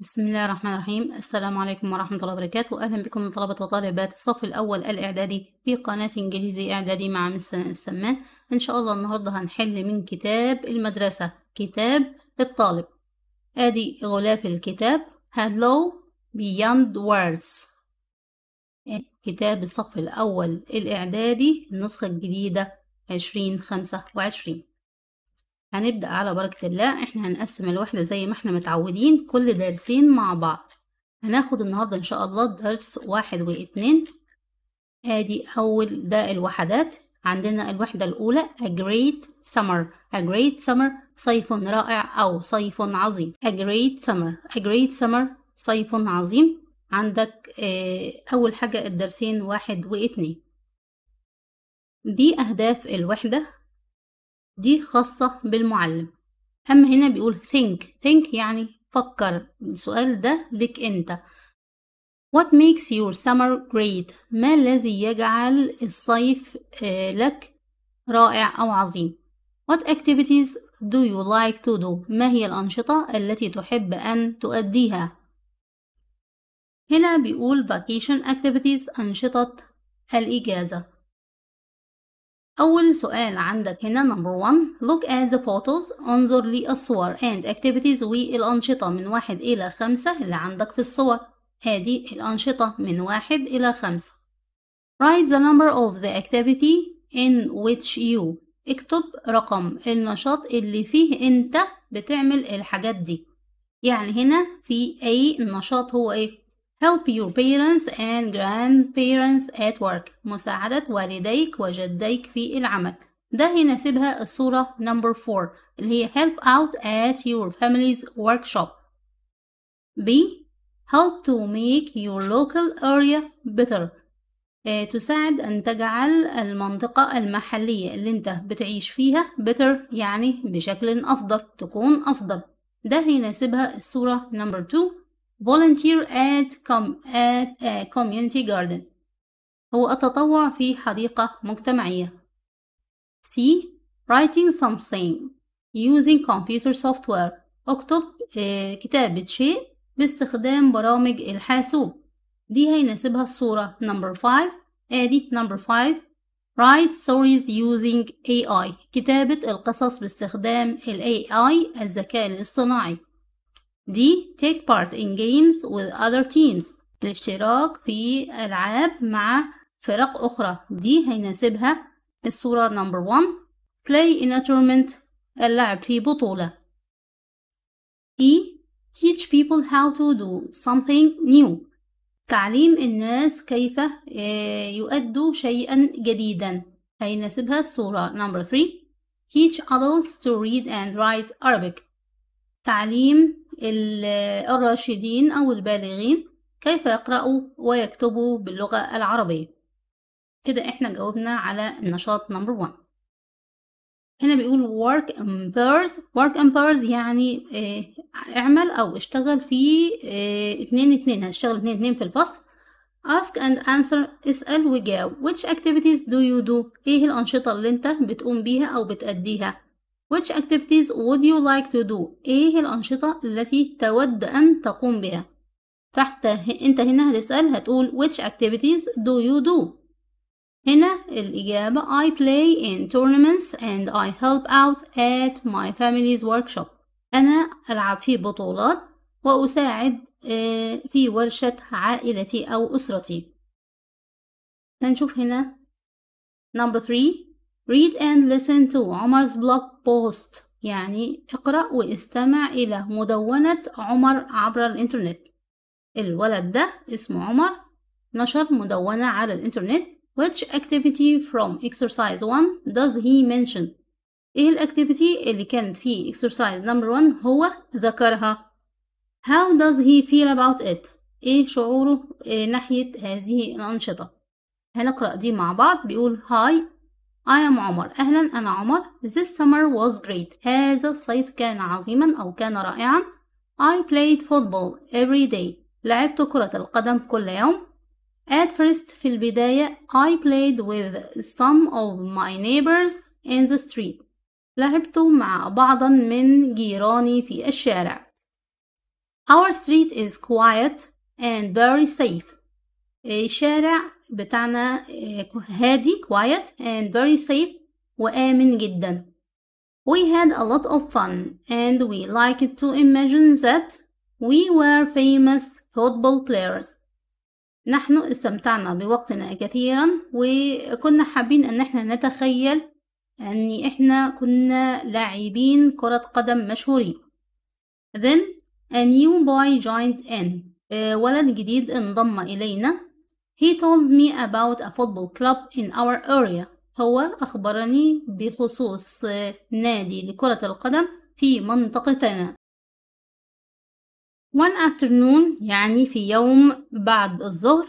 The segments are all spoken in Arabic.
بسم الله الرحمن الرحيم السلام عليكم ورحمة الله وبركاته أهلا بكم طلبة وطالبات الصف الأول الإعدادي في قناة إنجليزي إعدادي مع مس السمان إن شاء الله النهاردة هنحل من كتاب المدرسة كتاب الطالب آدي غلاف الكتاب Hello Beyond Words كتاب الصف الأول الإعدادي النسخة الجديدة عشرين خمسة وعشرين هنبدأ على بركة الله احنا هنقسم الوحدة زي ما احنا متعودين كل درسين مع بعض هناخد النهاردة ان شاء الله درس واحد واتنين ادي اول ده الوحدات عندنا الوحدة الاولى a great summer a great summer صيف رائع او صيف عظيم a great summer a great summer صيف عظيم عندك آه، اول حاجة الدرسين واحد واتنين دي اهداف الوحدة دي خاصة بالمعلم أما هنا بيقول think think يعني فكر السؤال ده لك أنت What makes your summer great? ما الذي يجعل الصيف آه، لك رائع أو عظيم؟ What activities do you like to do? ما هي الأنشطة التي تحب أن تؤديها؟ هنا بيقول vacation activities أنشطة الإجازة أول سؤال عندك هنا نمبر وان look at the photos انظر للصور and activities والأنشطة من واحد إلى خمسة اللي عندك في الصور هذه الأنشطة من واحد إلى خمسة write the number of the activity in which you اكتب رقم النشاط اللي فيه انت بتعمل الحاجات دي يعني هنا في اي نشاط هو ايه Help your parents and grandparents at work مساعدة والديك وجديك في العمل ده هيناسبها الصورة number 4 اللي هي help out at your family's workshop B help to make your local area better تساعد أن تجعل المنطقة المحلية اللي أنت بتعيش فيها better يعني بشكل أفضل تكون أفضل ده هيناسبها الصورة number 2 volunteer at, eh, community garden هو التطوع في حديقة مجتمعية C writing something using computer software اكتب eh, كتابة شيء باستخدام برامج الحاسوب دي هيناسبها الصورة number 5 ادي إيه number 5 write stories using AI كتابة القصص باستخدام ال AI الذكاء الاصطناعي دي take part in games with other teams الاشتراك في ألعاب مع فرق أخرى دي هيناسبها الصورة number one play in a tournament اللعب في بطولة E teach people how to do something new تعليم الناس كيف يؤدوا شيئا جديدا هيناسبها الصورة number three teach adults to read and write Arabic تعليم الراشدين أو البالغين كيف يقرأوا ويكتبوا باللغة العربية كده احنا جاوبنا على النشاط نمبر 1 هنا بيقول work in pairs work in pairs يعني اه اعمل او اشتغل في اه اتنين اتنين هتشتغل اتنين اتنين في الفصل ask and answer اسأل وجاوب which activities do you do ايه الأنشطة اللي انت بتقوم بيها او بتأديها Which activities would you like to do إيه الأنشطة التي تود أن تقوم بها فحتى أنت هنا هتسأل هتقول which activities do you do هنا الإجابة I play in tournaments and I help out at my family's workshop أنا ألعب في بطولات وأساعد في ورشة عائلتي أو أسرتي هنشوف هنا number 3 read and listen to عمر's blog بوست يعني اقرأ واستمع إلى مدونة عمر عبر الإنترنت الولد ده اسمه عمر نشر مدونة على الإنترنت which activity from exercise 1 does he mention ايه الاكتيفيتي اللي كانت في exercise number 1 هو ذكرها how does he feel about it ايه شعوره إيه ناحية هذه الأنشطة هنقرأ دي مع بعض بيقول hi I am عمر أهلا أنا عمر This summer was great هذا الصيف كان عظيما أو كان رائعا I played football every day لعبت كرة القدم كل يوم At first في البداية I played with some of my neighbors in the street لعبت مع بعضا من جيراني في الشارع Our street is quiet and very safe الشارع بتاعنا آه، هادي quiet and very safe وآمن جدا We had a lot of fun and we liked to imagine that we were famous football players نحن استمتعنا بوقتنا كثيرا وكنا حابين ان احنا نتخيل ان احنا كنا لاعبين كرة قدم مشهورين then a new boy joined in آه، ولد جديد انضم الينا He told me about a football club in our area. هو أخبرني بخصوص نادي لكرة القدم في منطقتنا. One afternoon يعني في يوم بعد الظهر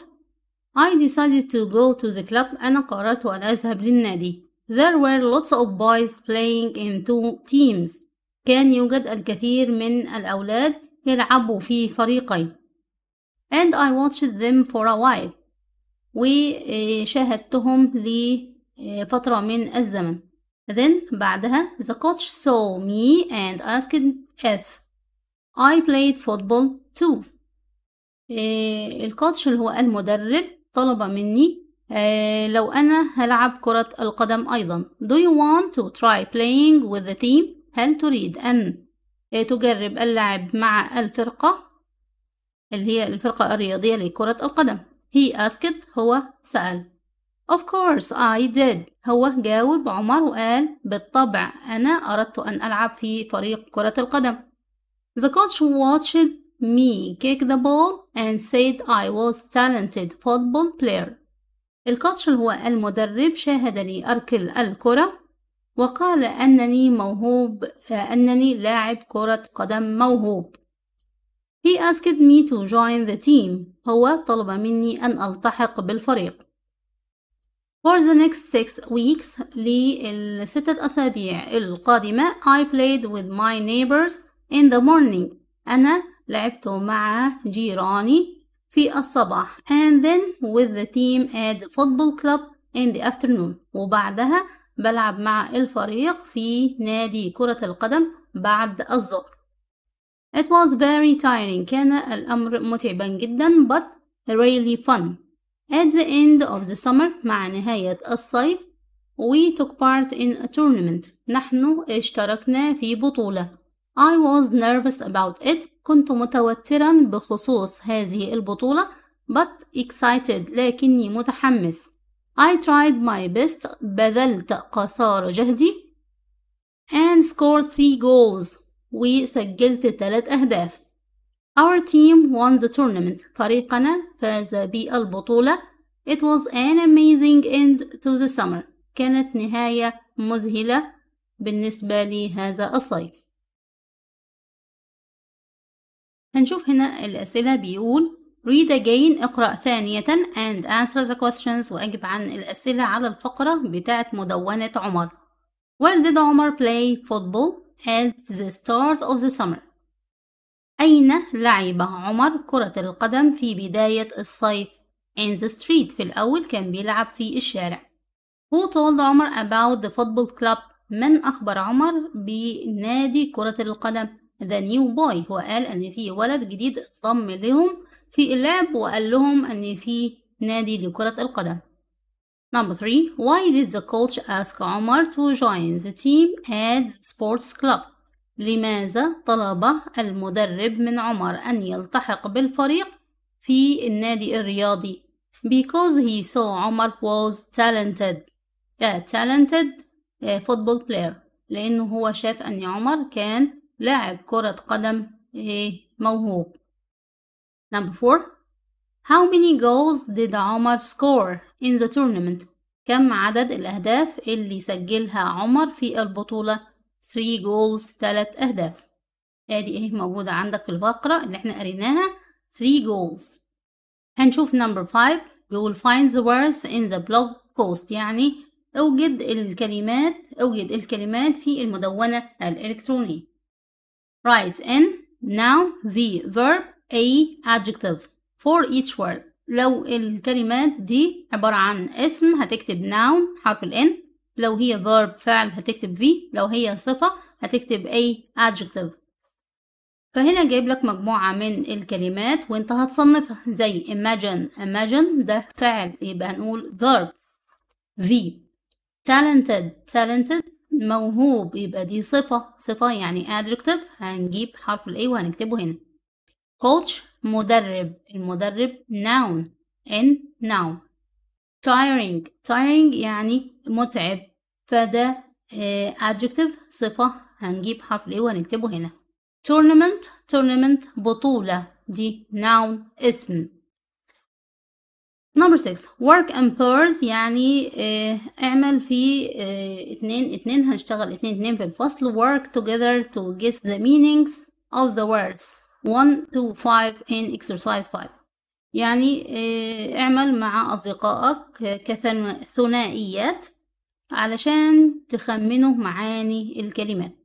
I decided to go to the club أنا قررت أن أذهب للنادي There were lots of boys playing in two teams كان يوجد الكثير من الأولاد يلعبوا في فريقين And I watched them for a while وشاهدتهم لفترة من الزمن then بعدها the coach saw me and asked if I played football too الكوتش اللي هو المدرب طلب مني لو أنا هلعب كرة القدم أيضا Do you want to try playing with the team؟ هل تريد أن تجرب اللعب مع الفرقة اللي هي الفرقة الرياضية لكرة القدم He asked هو سأل Of course I did هو جاوب عمر وقال بالطبع أنا أردت أن ألعب في فريق كرة القدم The coach watched me kick the ball and said I was talented football player الكوتش اللي هو المدرب شاهدني أركل الكرة وقال أنني موهوب أنني لاعب كرة قدم موهوب He asked me to join the team. هو طلب مني أن ألتحق بالفريق. For the next six weeks للستة أسابيع القادمة I played with my neighbors in the morning أنا لعبت مع جيراني في الصباح and then with the team at the football club in the afternoon وبعدها بلعب مع الفريق في نادي كرة القدم بعد الظهر It was very tiring كان الأمر متعبا جدا but really fun At the end of the summer مع نهاية الصيف we took part in a tournament نحن اشتركنا في بطولة I was nervous about it كنت متوترا بخصوص هذه البطولة but excited لكني متحمس I tried my best بذلت قصار جهدي and scored three goals وسجلت ثلاث أهداف Our team won the tournament فريقنا فاز بالبطولة It was an amazing end to the summer كانت نهاية مذهلة بالنسبة لهذا الصيف هنشوف هنا الأسئلة بيقول read again اقرأ ثانية and answer the questions وأجب عن الأسئلة على الفقرة بتاعت مدونة عمر Where did عمر play football؟ at the start of the summer أين لعب عمر كرة القدم في بداية الصيف؟ In the street في الأول كان بيلعب في الشارع Who told عمر about the football club؟ من أخبر عمر بنادي كرة القدم؟ The new boy هو قال إن في ولد جديد انضم لهم في اللعب وقال لهم إن في نادي لكرة القدم Number three, why did the coach ask عمر to join the team at the sports club? لماذا طلب المدرب من عمر أن يلتحق بالفريق في النادي الرياضي؟ Because he saw عمر was talented. A talented football player. لأنه هو شاف أن عمر كان لاعب كرة قدم موهوب. Number four, how many goals did عمر score? in the tournament كم عدد الأهداف اللي سجلها عمر في البطولة 3 goals 3 أهداف ادي ايه موجودة عندك في الفقرة اللي احنا قريناها 3 goals هنشوف number 5 بيقول find the words in the blog post يعني اوجد الكلمات اوجد الكلمات في المدونة الإلكترونية write in noun v verb a adjective for each word لو الكلمات دي عبارة عن اسم هتكتب noun حرف ال n لو هي verb فعل هتكتب v لو هي صفة هتكتب a adjective فهنا جايب لك مجموعة من الكلمات وانت هتصنفها زي imagine imagine ده فعل يبقى هنقول verb v talented talented موهوب يبقى دي صفة صفة يعني adjective هنجيب حرف ال a وهنكتبه هنا coach مدرب المدرب noun in noun tiring tiring يعني متعب فده adjective صفة هنجيب حرف الايه ونكتبه هنا tournament tournament بطولة دي noun اسم number 6 work and pairs يعني اعمل في اه اتنين اتنين هنشتغل اتنين اتنين في الفصل work together to guess the meanings of the words 1 to 5 in exercise 5 يعني آه، اعمل مع أصدقائك كثنائيات علشان تخمنوا معاني الكلمات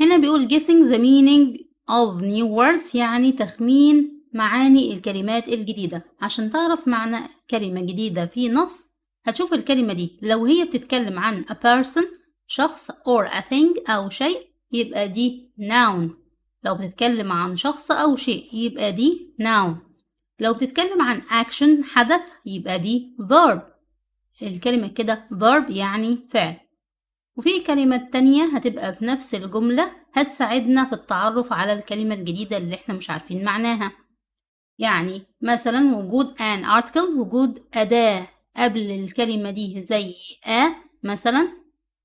هنا بيقول guessing the meaning of new words يعني تخمين معاني الكلمات الجديدة عشان تعرف معنى كلمة جديدة في نص هتشوف الكلمة دي لو هي بتتكلم عن a person شخص or a thing أو شيء يبقى دي noun لو بتتكلم عن شخص أو شيء يبقى دي noun لو بتتكلم عن action حدث يبقى دي verb الكلمة كده verb يعني فعل وفي كلمة تانية هتبقى في نفس الجملة هتساعدنا في التعرف على الكلمة الجديدة اللي احنا مش عارفين معناها يعني مثلا وجود an article وجود أداة قبل الكلمة دي زي a مثلا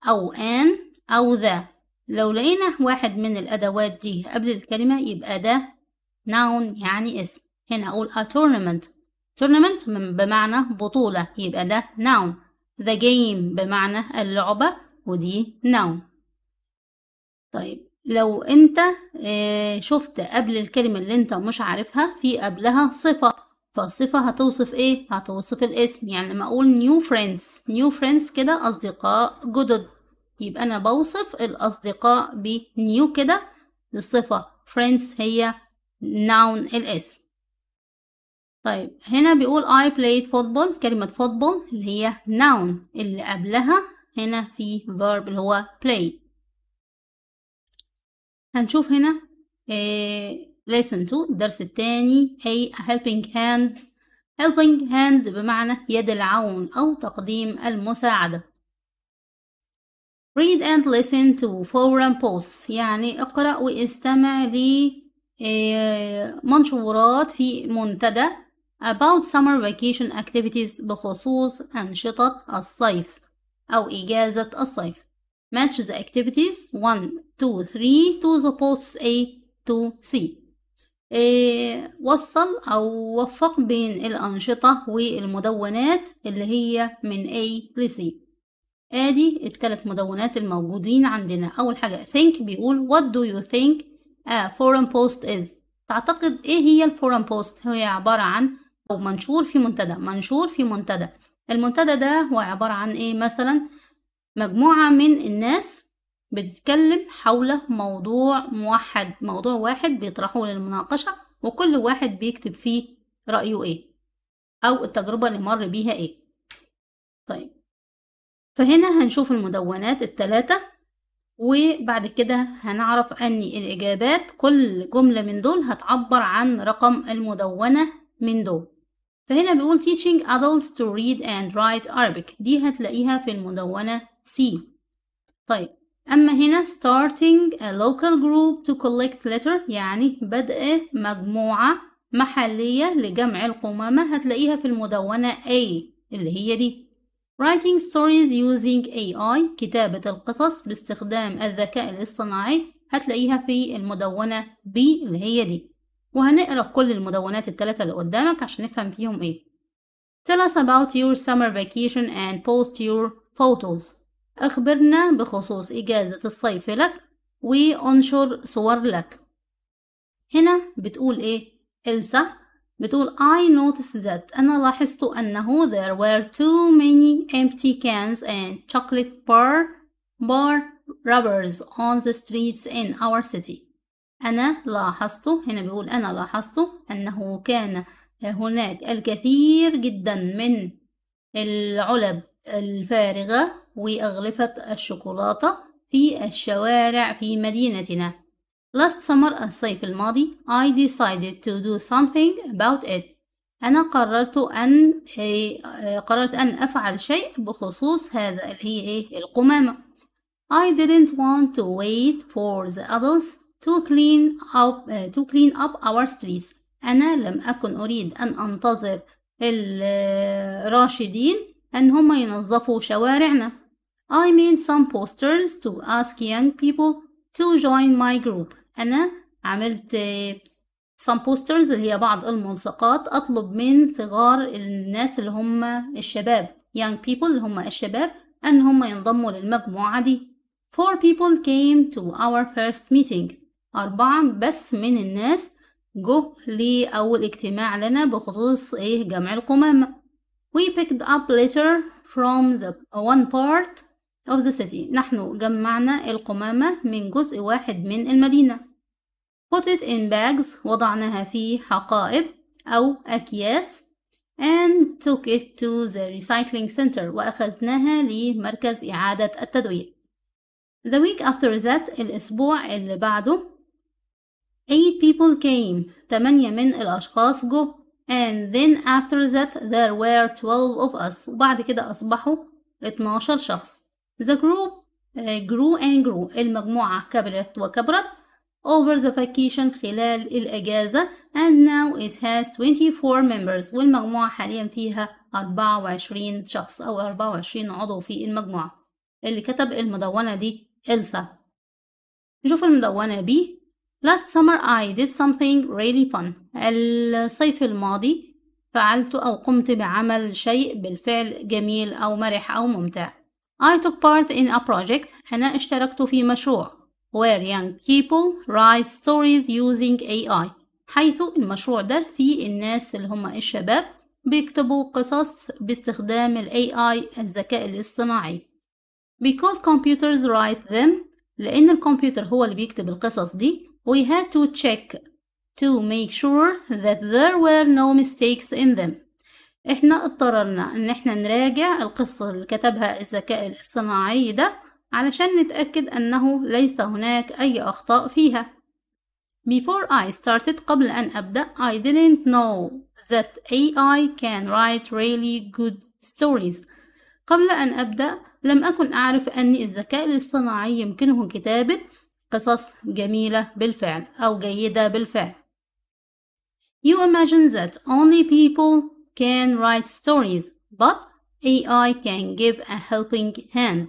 أو an أو ذا لو لقينا واحد من الأدوات دي قبل الكلمة يبقى ده noun يعني اسم هنا أقول a tournament tournament بمعنى بطولة يبقى ده noun the game بمعنى اللعبة ودي noun طيب لو انت آه، شفت قبل الكلمة اللي انت مش عارفها في قبلها صفة فالصفة هتوصف ايه؟ هتوصف الاسم يعني لما اقول new friends new friends كده اصدقاء جدد يبقى أنا بوصف الأصدقاء بنيو كده الصفة friends هي noun الاسم طيب هنا بيقول I played football كلمة football اللي هي noun اللي قبلها هنا في verb اللي هو play هنشوف هنا آه، lesson listen to الدرس التاني A helping hand helping hand بمعنى يد العون أو تقديم المساعدة read and listen to forum posts يعني اقرأ واستمع لمنشورات آه، في منتدى about summer vacation activities بخصوص أنشطة الصيف أو إجازة الصيف match the activities 1 2 3 to the posts A to C آه، وصل أو وفق بين الأنشطة والمدونات اللي هي من A ل C ادي الثلاث مدونات الموجودين عندنا اول حاجه think بيقول what do you think a foreign post is تعتقد ايه هي الفورن بوست هي عباره عن او منشور في منتدى منشور في منتدى المنتدى ده هو عباره عن ايه مثلا مجموعه من الناس بتتكلم حول موضوع موحد موضوع واحد بيطرحوه للمناقشه وكل واحد بيكتب فيه رايه ايه او التجربه اللي مر بيها ايه طيب فهنا هنشوف المدونات التلاتة وبعد كده هنعرف أني الإجابات كل جملة من دول هتعبر عن رقم المدونة من دول فهنا بيقول teaching adults to read and write Arabic دي هتلاقيها في المدونة C طيب أما هنا starting a local group to collect letter يعني بدء مجموعة محلية لجمع القمامة هتلاقيها في المدونة A اللي هي دي Writing stories using AI كتابة القصص باستخدام الذكاء الاصطناعي هتلاقيها في المدونة B اللي هي دي وهنقرا كل المدونات التلاتة اللي قدامك عشان نفهم فيهم ايه Tell us about your summer vacation and post your photos أخبرنا بخصوص إجازة الصيف لك وأنشر صور لك هنا بتقول ايه إلسا بتقول I noticed that أنا لاحظت أنه there were too many empty cans and chocolate bar bar rubbers on the streets in our city أنا لاحظت هنا بيقول أنا لاحظت أنه كان هناك الكثير جدا من العلب الفارغة وأغلفة الشوكولاتة في الشوارع في مدينتنا Last summer الصيف الماضي I decided to do something about it أنا قررت أن قررت أن أفعل شيء بخصوص هذا اللي هي إيه القمامة I didn't want to wait for the adults to clean up to clean up our streets أنا لم أكن أريد أن أنتظر الراشدين أن هم ينظفوا شوارعنا I made some posters to ask young people to join my group أنا عملت some posters اللي هي بعض الملصقات أطلب من صغار الناس اللي هم الشباب young people اللي هم الشباب أن هم ينضموا للمجموعة دي four people came to our first meeting أربعة بس من الناس جه لأول اجتماع لنا بخصوص إيه جمع القمامة we picked up later from the one part of the city نحن جمعنا القمامة من جزء واحد من المدينة put it in bags وضعناها في حقائب أو أكياس and took it to the recycling center وأخذناها لمركز إعادة التدوير The week after that الأسبوع اللي بعده eight people came تمانية من الأشخاص جو and then after that there were twelve of us وبعد كده أصبحوا اتناشر شخص The group grew and grew المجموعة كبرت وكبرت over the vacation خلال الأجازة and now it has 24 members والمجموعة حاليا فيها 24 شخص أو 24 عضو في المجموعة اللي كتب المدونة دي إلسا نشوف المدونة بي Last summer I did something really fun الصيف الماضي فعلت أو قمت بعمل شيء بالفعل جميل أو مرح أو ممتع I took part in a project أنا اشتركت في مشروع where young people write stories using AI حيث المشروع ده فيه الناس اللي هم الشباب بيكتبوا قصص باستخدام ال AI الذكاء الاصطناعي because computers write them لأن الكمبيوتر هو اللي بيكتب القصص دي we had to check to make sure that there were no mistakes in them احنا اضطررنا ان احنا نراجع القصة اللي كتبها الذكاء الاصطناعي ده علشان نتأكد أنه ليس هناك أي أخطاء فيها Before I started قبل أن أبدأ I didn't know that AI can write really good stories قبل أن أبدأ لم أكن أعرف أن الذكاء الاصطناعي يمكنه كتابة قصص جميلة بالفعل أو جيدة بالفعل You imagine that only people can write stories but AI can give a helping hand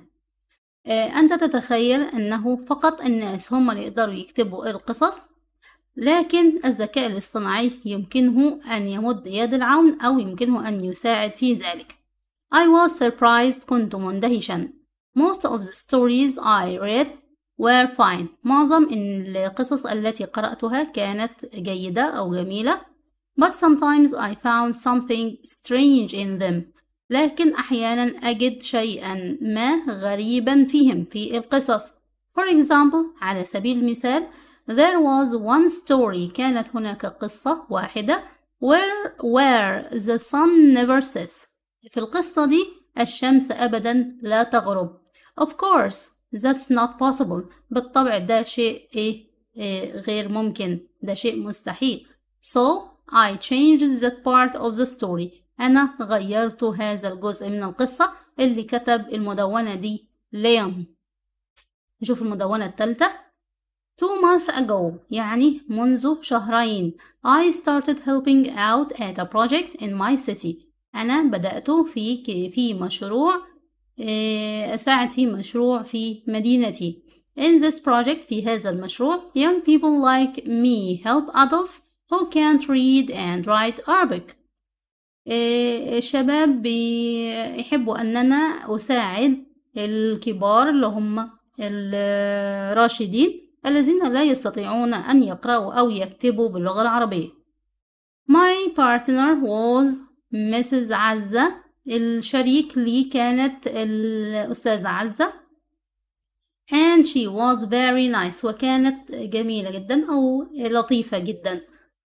آه، أنت تتخيل أنه فقط الناس هم اللي يقدروا يكتبوا القصص لكن الذكاء الاصطناعي يمكنه أن يمد يد العون أو يمكنه أن يساعد في ذلك I was surprised كنت مندهشا Most of the stories I read were fine معظم القصص التي قرأتها كانت جيدة أو جميلة But sometimes I found something strange in them لكن أحيانا أجد شيئا ما غريبا فيهم في القصص For example على سبيل المثال There was one story كانت هناك قصة واحدة where, where the sun never sets في القصة دي الشمس أبدا لا تغرب Of course that's not possible بالطبع ده شيء إيه, إيه غير ممكن ده شيء مستحيل So I changed that part of the story أنا غيرت هذا الجزء من القصة اللي كتب المدونة دي ليام نشوف المدونة الثالثة two months ago يعني منذ شهرين I started helping out at a project in my city أنا بدأت في في مشروع آه، أساعد في مشروع في مدينتي In this project في هذا المشروع young people like me help adults who can't read and write Arabic آه، الشباب بيحبوا ان انا اساعد الكبار اللي هم الراشدين الذين لا يستطيعون ان يقرأوا او يكتبوا باللغة العربية My partner was Mrs. عزة الشريك لي كانت الأستاذة عزة and she was very nice وكانت جميلة جدا أو لطيفة جدا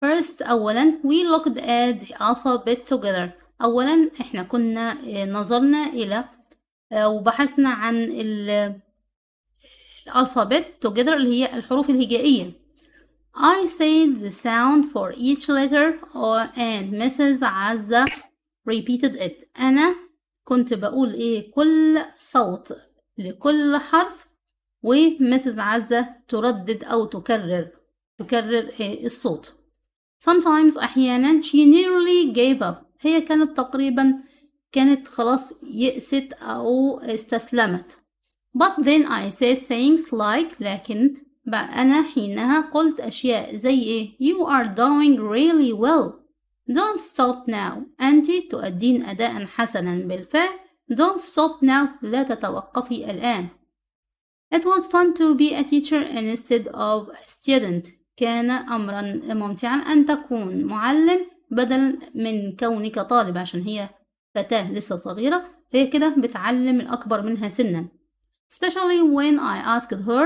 First أولا we looked at the alphabet together أولا احنا كنا آه, نظرنا إلى آه, وبحثنا عن الألفابت together اللي هي الحروف الهجائية I said the sound for each letter and Mrs. عزة repeated it أنا كنت بقول إيه كل صوت لكل حرف و Mrs. عزة تردد أو تكرر تكرر آه, الصوت sometimes أحيانا she nearly gave up هي كانت تقريبا كانت خلاص يأست أو استسلمت but then I said things like لكن بقى أنا حينها قلت أشياء زي إيه you are doing really well don't stop now أنت تؤدين أداء حسنا بالفعل don't stop now لا تتوقفي الآن It was fun to be a teacher instead of a student كان أمرا ممتعا أن تكون معلم بدل من كونك طالب عشان هي فتاة لسه صغيرة هي كده بتعلم الأكبر منها سنا especially when I asked her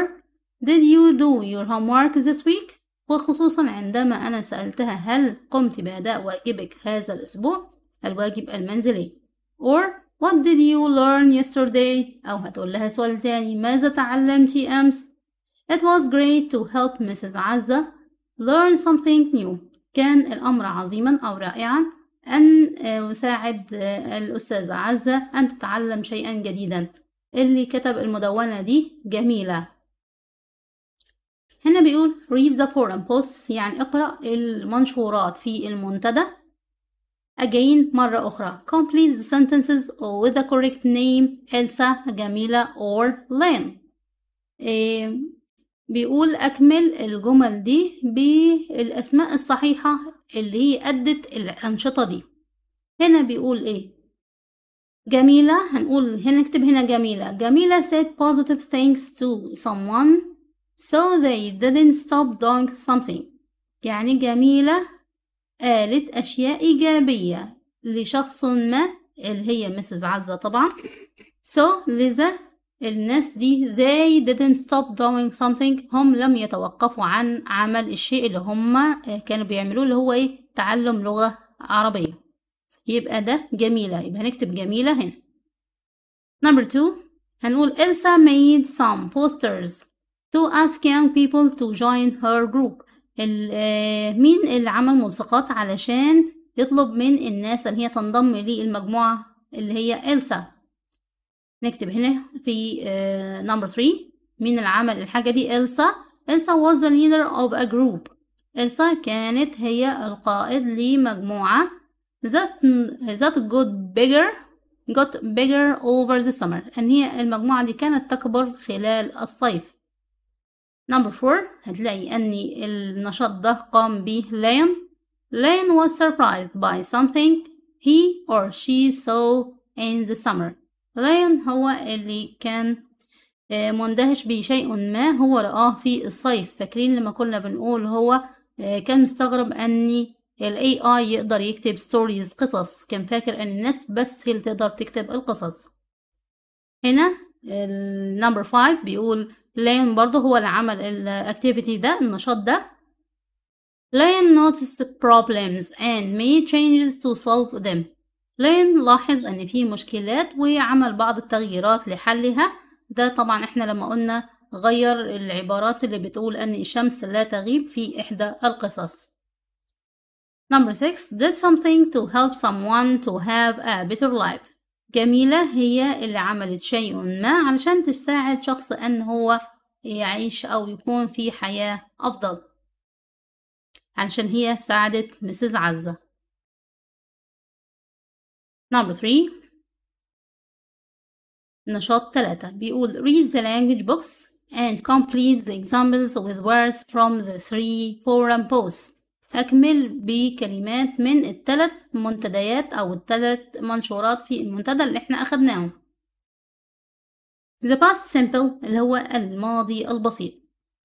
did you do your homework this week وخصوصا عندما أنا سألتها هل قمت بأداء واجبك هذا الأسبوع الواجب المنزلي or what did you learn yesterday أو هتقول لها سؤال تاني ماذا تعلمتي أمس It was great to help Mrs. عزة learn something new. كان الأمر عظيما أو رائعا أن آه، أساعد آه، الأستاذة عزة أن تتعلم شيئا جديدا اللي كتب المدونة دي جميلة هنا بيقول read the forum posts يعني اقرأ المنشورات في المنتدى again مرة أخرى complete the sentences with the correct name إلسا جميلة or Lynn آه، بيقول أكمل الجمل دي بالأسماء الصحيحة اللي هي أدت الأنشطة دي هنا بيقول إيه جميلة هنقول هنا نكتب هنا جميلة جميلة said positive things to someone so they didn't stop doing something يعني جميلة قالت أشياء إيجابية لشخص ما اللي هي مسز عزة طبعا so لذا الناس دي they didn't stop doing something هم لم يتوقفوا عن عمل الشيء اللي هم آه، كانوا بيعملوه اللي هو ايه تعلم لغة عربية يبقى ده جميلة يبقى هنكتب جميلة هنا number two هنقول إلسا made some posters to ask young people to join her group آه، مين اللي عمل ملصقات علشان يطلب من الناس اللي هي تنضم للمجموعة اللي هي إلسا نكتب هنا في نمبر 3 مين اللي عمل الحاجة دي إلسا إلسا was the leader of a group إلسا كانت هي القائد لمجموعة that ذات got bigger got bigger over the summer أن هي المجموعة دي كانت تكبر خلال الصيف نمبر 4 هتلاقي أن النشاط ده قام به لين لين was surprised by something he or she saw in the summer رايان هو اللي كان آه، مندهش بشيء ما هو رآه في الصيف فاكرين لما كنا بنقول هو آه، كان مستغرب أني الاي اي يقدر يكتب ستوريز قصص كان فاكر ان الناس بس هي اللي تقدر تكتب القصص هنا النمبر 5 بيقول لاين برضه هو اللي عمل الاكتيفيتي ده النشاط ده لاين noticed problems and made changes to solve them لين لاحظ ان في مشكلات وعمل بعض التغييرات لحلها ده طبعا احنا لما قلنا غير العبارات اللي بتقول ان الشمس لا تغيب في احدى القصص Number 6 did something to help someone to have a better life جميلة هي اللي عملت شيء ما علشان تساعد شخص ان هو يعيش او يكون في حياة افضل علشان هي ساعدت مسز عزة Number three نشاط تلاتة بيقول read the language books and complete the examples with words from the three forum posts أكمل بكلمات من التلات منتديات أو التلات منشورات في المنتدى اللي احنا أخدناهم the past simple اللي هو الماضي البسيط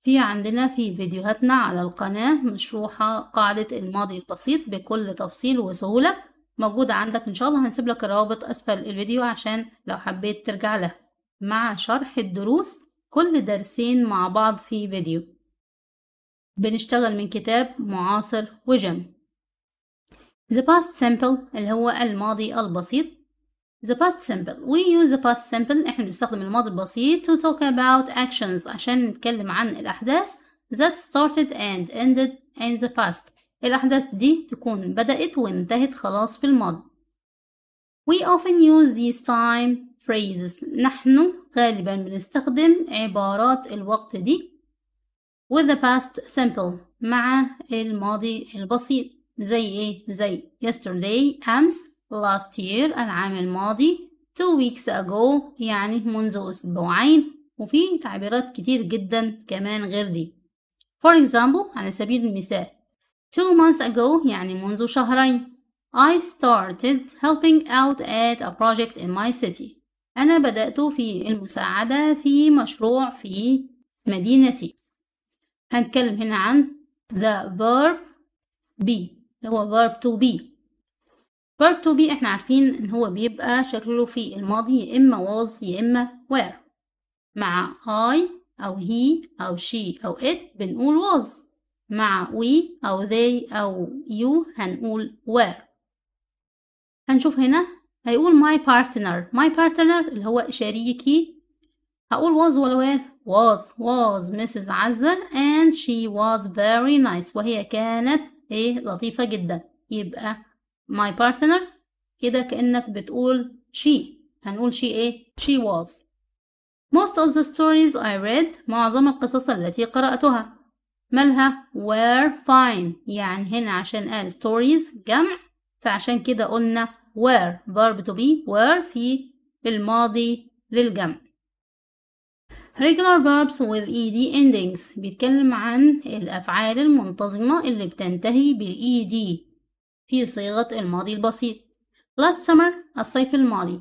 في عندنا في فيديوهاتنا على القناة مشروحة قاعدة الماضي البسيط بكل تفصيل وسهولة موجودة عندك إن شاء الله هنسيب لك الروابط أسفل الفيديو عشان لو حبيت ترجع لها مع شرح الدروس كل درسين مع بعض في فيديو بنشتغل من كتاب معاصر وجم The past simple اللي هو الماضي البسيط The past simple we use the past simple احنا بنستخدم الماضي البسيط to talk about actions عشان نتكلم عن الأحداث that started and ended in the past الأحداث دي تكون بدأت وانتهت خلاص في الماضي We often use these time phrases نحن غالبا بنستخدم عبارات الوقت دي with the past simple مع الماضي البسيط زي ايه زي yesterday أمس last year العام الماضي two weeks ago يعني منذ أسبوعين وفي تعبيرات كتير جدا كمان غير دي for example على سبيل المثال Two months ago يعني منذ شهرين I started helping out at a project in my city أنا بدأت في المساعدة في مشروع في مدينتي هنتكلم هنا عن the verb be اللي هو verb to be verb to be احنا عارفين ان هو بيبقى شكله في الماضي يا اما was يا اما were مع I أو he أو she أو it بنقول was مع we أو they أو you هنقول were هنشوف هنا هيقول my partner my partner اللي هو شريكي هقول was ولا were was was Mrs. عزة and she was very nice وهي كانت ايه لطيفة جدا يبقى my partner كده كأنك بتقول she هنقول she ايه she was most of the stories I read معظم القصص التي قرأتها مالها were fine يعني هنا عشان قال stories جمع فعشان كده قلنا were verb to be were في الماضي للجمع regular verbs with ed endings بيتكلم عن الأفعال المنتظمة اللي بتنتهي بال ed في صيغة الماضي البسيط last summer الصيف الماضي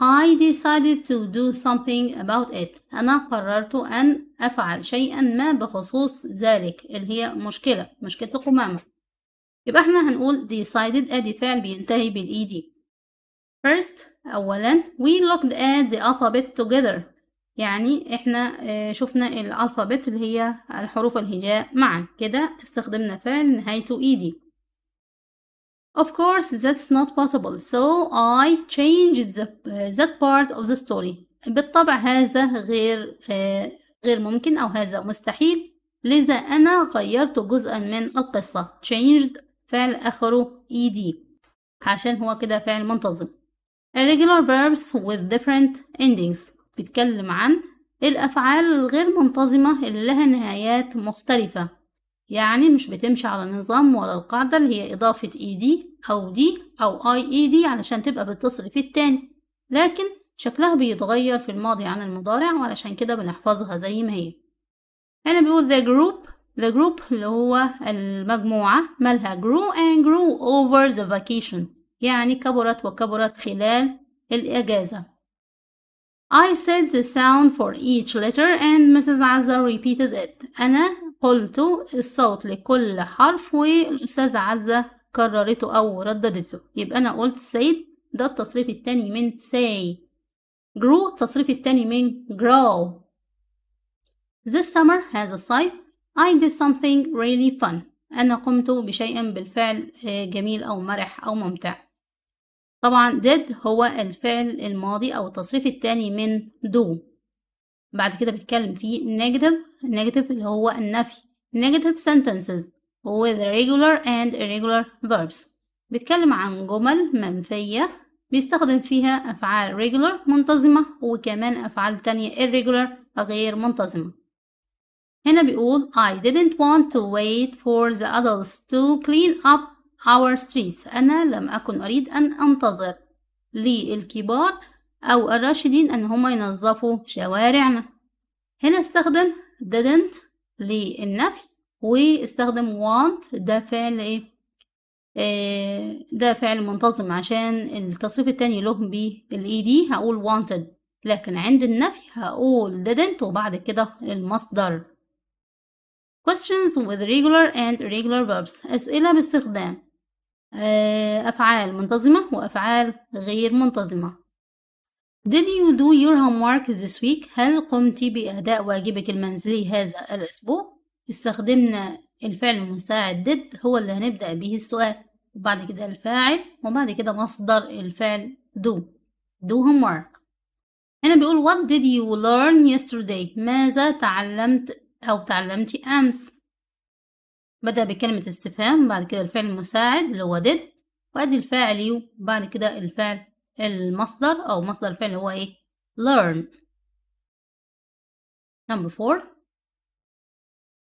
I decided to do something about it أنا قررت أن أفعل شيئا ما بخصوص ذلك اللي هي مشكلة مشكلة القمامة يبقى احنا هنقول decided أدي فعل بينتهي بالإي دي First أولا we looked at the alphabet together يعني احنا آه، شفنا الألفابت اللي هي الحروف الهجاء معا كده استخدمنا فعل نهايته إي e دي Of course, that's not possible. So I changed the, uh, that part of the story. بالطبع هذا غير uh, غير ممكن أو هذا مستحيل لذا أنا غيرت جزءا من القصة changed فعل آخره ed عشان هو كده فعل منتظم irregular verbs with different endings بتكلم عن الأفعال الغير منتظمة اللي لها نهايات مختلفة يعني مش بتمشي على نظام ولا القاعدة اللي هي إضافة اي e دي أو دي أو اي اي دي علشان تبقى بتصل في التاني لكن شكلها بيتغير في الماضي عن المضارع وعلشان كده بنحفظها زي ما هي هنا بيقول the group the group اللي هو المجموعة مالها grew and grew over the vacation يعني كبرت وكبرت خلال الإجازة I said the sound for each letter and Mrs. Azar repeated it أنا قلت الصوت لكل حرف والأستاذة عزة كررته أو رددته يبقى أنا قلت سيد ده التصريف التاني من say grow التصريف التاني من grow This summer هذا الصيف I did something really fun أنا قمت بشيء بالفعل آه، جميل أو مرح أو ممتع طبعا did هو الفعل الماضي أو التصريف التاني من do بعد كده بيتكلم في negative negative اللي هو النفي negative sentences with regular and irregular verbs بيتكلم عن جمل منفية بيستخدم فيها أفعال regular منتظمة وكمان أفعال تانية irregular غير منتظمة هنا بيقول I didn't want to wait for the adults to clean up our streets أنا لم أكن أريد أن أنتظر للكبار أو الراشدين أن هما ينظفوا شوارعنا هنا استخدم didn't للنفي واستخدم want ده فعل ايه آه، ده فعل منتظم عشان التصريف التاني له بالاي دي e هقول wanted لكن عند النفي هقول didn't وبعد كده المصدر questions with regular and irregular verbs أسئلة باستخدام آه، أفعال منتظمة وأفعال غير منتظمة Did you do your homework this week؟ هل قمت بأداء واجبك المنزلي هذا الأسبوع؟ استخدمنا الفعل المساعد did هو اللي هنبدأ به السؤال وبعد كده الفاعل وبعد كده مصدر الفعل do do homework هنا بيقول what did you learn yesterday ماذا تعلمت أو تعلمت أمس بدأ بكلمة استفهام بعد كده الفعل المساعد اللي هو did وأدي الفاعل you بعد كده الفعل المصدر أو مصدر الفعل هو إيه learn number four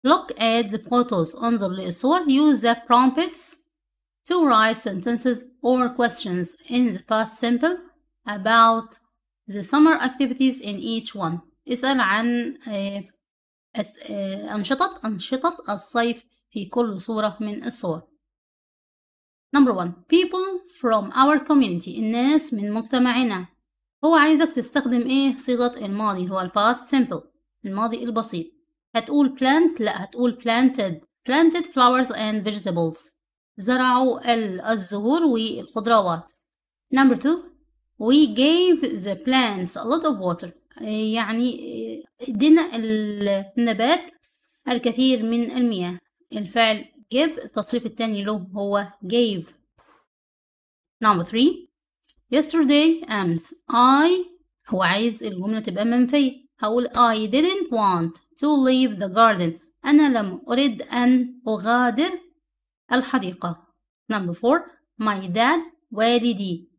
look at the photos انظر للصور use the prompts to write sentences or questions in the past simple about the summer activities in each one اسأل عن أنشطة أنشطة الصيف في كل صورة من الصور number one people from our community الناس من مجتمعنا هو عايزك تستخدم ايه صيغة الماضي هو الباست simple الماضي البسيط هتقول plant لا هتقول planted planted flowers and vegetables زرعوا الزهور والخضروات number two we gave the plants a lot of water يعني ادينا النبات الكثير من المياه الفعل give التصريف التاني له هو gave number three yesterday أمس I هو عايز الجملة تبقى منفية هقول I didn't want to leave the garden أنا لم أريد أن أغادر الحديقة number four my dad والدي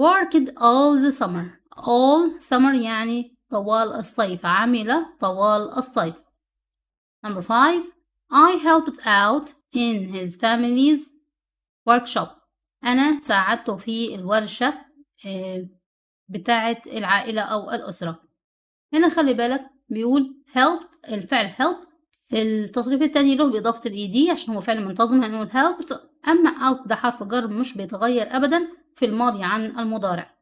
worked all the summer all summer يعني طوال الصيف عمل طوال الصيف number five I helped out in his family's workshop أنا ساعدته في الورشة آه، بتاعة العائلة أو الأسرة هنا خلي بالك بيقول helped الفعل helped التصريف التاني له بإضافة الـ -ed عشان هو فعل منتظم هنقول helped أما out ده حرف جر مش بيتغير أبدا في الماضي عن المضارع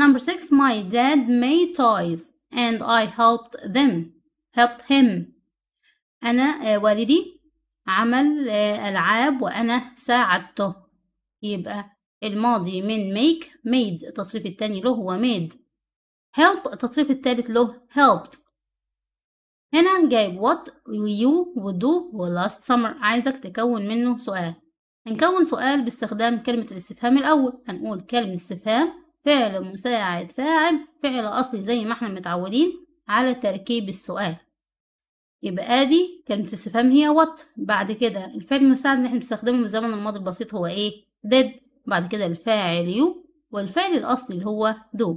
number six, my dad made toys and I helped them helped him أنا آه، والدي عمل آه، ألعاب وأنا ساعدته يبقى الماضي من make made التصريف التاني له هو made help التصريف التالت له helped هنا جايب what you ودو last summer عايزك تكون منه سؤال هنكون سؤال باستخدام كلمة الاستفهام الأول هنقول كلمة استفهام فعل مساعد فاعل فعل أصلي زي ما احنا متعودين على تركيب السؤال يبقى ادي كلمة استفهام هي وات بعد كده الفعل المساعد اللي احنا بنستخدمه من الزمن الماضي البسيط هو ايه did بعد كده الفاعل يو والفعل الأصلي اللي هو do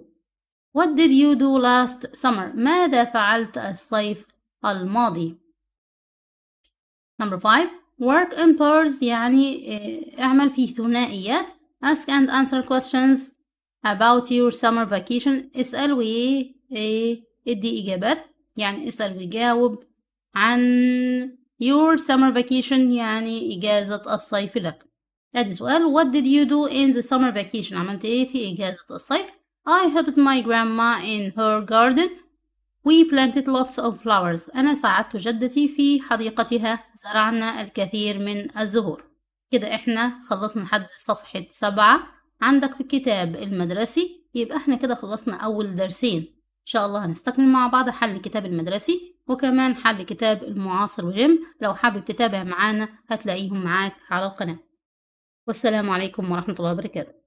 What did you do last summer ماذا فعلت الصيف الماضي Number 5 Work in pairs يعني آه، اعمل في ثنائيات Ask and answer questions about your summer vacation اسأل و آه، ادي إجابات يعني اسأل وجاوب عن your summer vacation يعني إجازة الصيف لك أدي سؤال what did you do in the summer vacation عملت إيه في إجازة الصيف I helped my grandma in her garden We planted lots of flowers أنا ساعدت جدتي في حديقتها زرعنا الكثير من الزهور كده إحنا خلصنا لحد صفحة سبعة عندك في الكتاب المدرسي يبقى إحنا كده خلصنا أول درسين إن شاء الله هنستكمل مع بعض حل الكتاب المدرسي وكمان حل كتاب المعاصر وجيم لو حابب تتابع معانا هتلاقيهم معاك على القناة والسلام عليكم ورحمة الله وبركاته